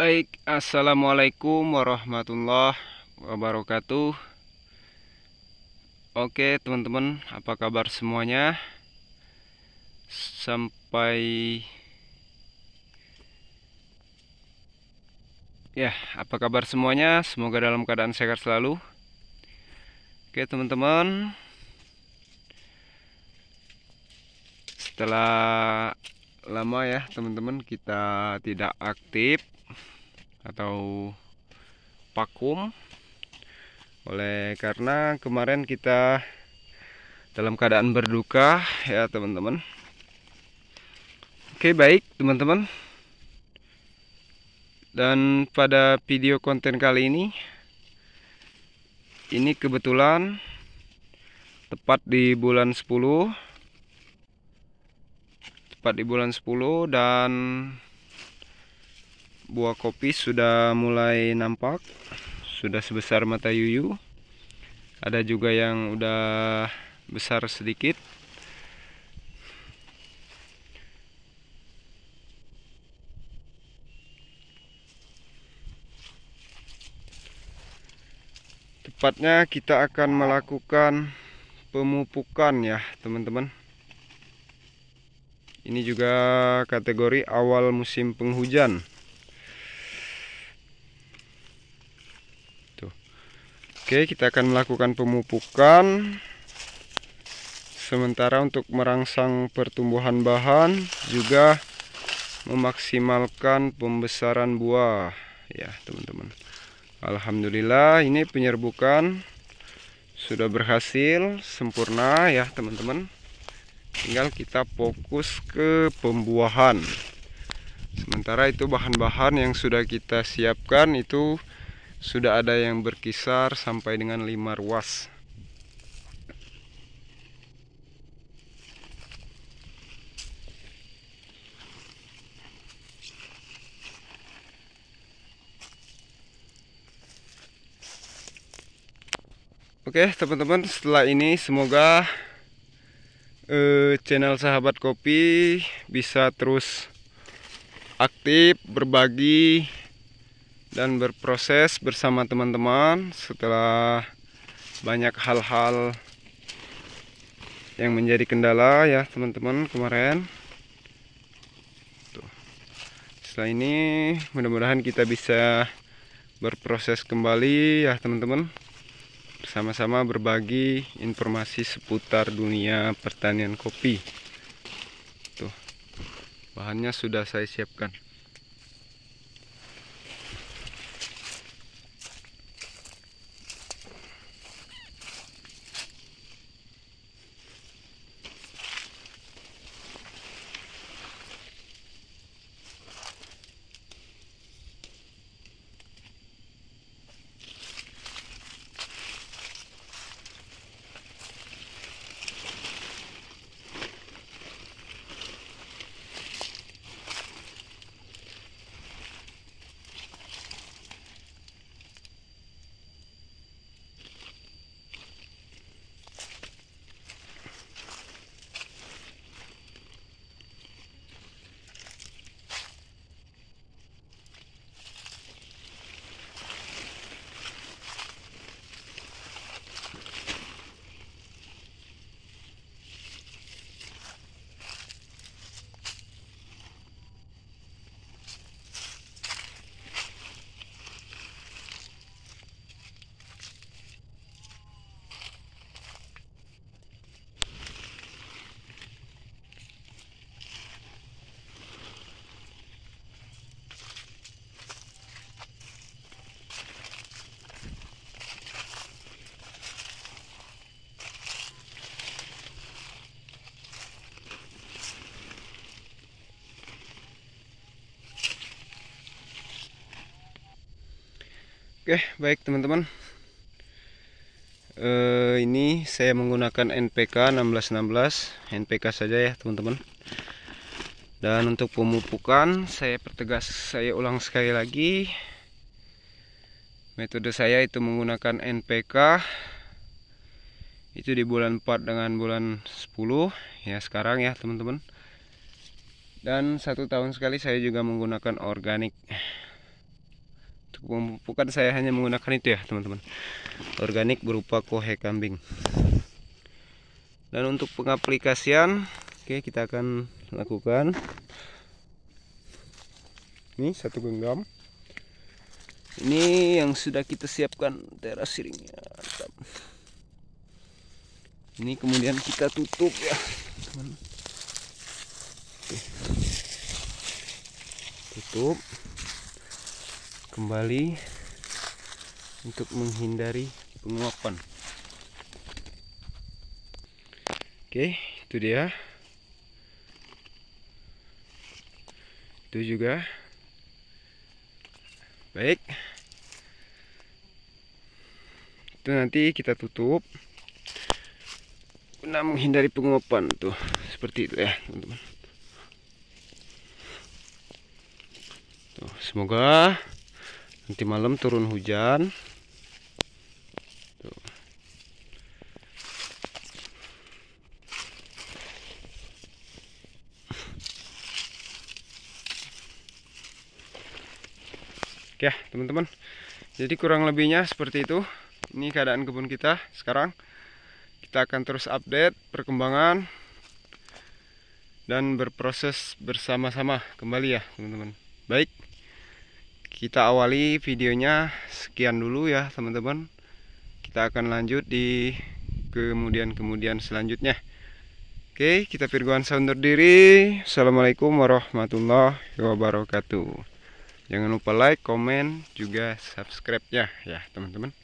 Baik, assalamualaikum warahmatullahi wabarakatuh. Oke, teman-teman, apa kabar semuanya? Sampai ya, apa kabar semuanya? Semoga dalam keadaan sehat selalu. Oke, teman-teman, setelah lama ya, teman-teman, kita tidak aktif atau vakum oleh karena kemarin kita dalam keadaan berduka ya teman-teman oke baik teman-teman dan pada video konten kali ini ini kebetulan tepat di bulan 10 tepat di bulan 10 dan buah kopi sudah mulai nampak sudah sebesar mata yuyu ada juga yang udah besar sedikit tepatnya kita akan melakukan pemupukan ya teman-teman ini juga kategori awal musim penghujan Oke kita akan melakukan pemupukan Sementara untuk merangsang pertumbuhan bahan Juga memaksimalkan pembesaran buah Ya teman-teman Alhamdulillah ini penyerbukan Sudah berhasil sempurna ya teman-teman Tinggal kita fokus ke pembuahan Sementara itu bahan-bahan yang sudah kita siapkan itu sudah ada yang berkisar sampai dengan 5 ruas Oke teman-teman setelah ini semoga eh, channel sahabat kopi bisa terus aktif berbagi dan berproses bersama teman-teman setelah banyak hal-hal yang menjadi kendala ya teman-teman kemarin Tuh. setelah ini mudah-mudahan kita bisa berproses kembali ya teman-teman bersama-sama berbagi informasi seputar dunia pertanian kopi tuh bahannya sudah saya siapkan Oke, baik teman-teman. Uh, ini saya menggunakan NPK 1616, NPK saja ya teman-teman. Dan untuk pemupukan, saya pertegas, saya ulang sekali lagi. Metode saya itu menggunakan NPK. Itu di bulan 4 dengan bulan 10 ya sekarang ya teman-teman. Dan satu tahun sekali saya juga menggunakan organik. Bukan saya hanya menggunakan itu ya teman-teman organik berupa kohe kambing dan untuk pengaplikasian oke kita akan lakukan ini satu genggam ini yang sudah kita siapkan terasiringnya ini kemudian kita tutup ya teman teman tutup kembali untuk menghindari penguapan oke itu dia itu juga baik itu nanti kita tutup guna menghindari penguapan tuh seperti itu ya teman-teman semoga nanti malam turun hujan Tuh. ya teman-teman jadi kurang lebihnya seperti itu ini keadaan kebun kita sekarang kita akan terus update perkembangan dan berproses bersama-sama kembali ya teman-teman baik kita awali videonya sekian dulu ya teman-teman kita akan lanjut di kemudian-kemudian selanjutnya oke kita firguan undur diri Assalamualaikum warahmatullahi wabarakatuh jangan lupa like, komen, juga subscribe ya ya teman-teman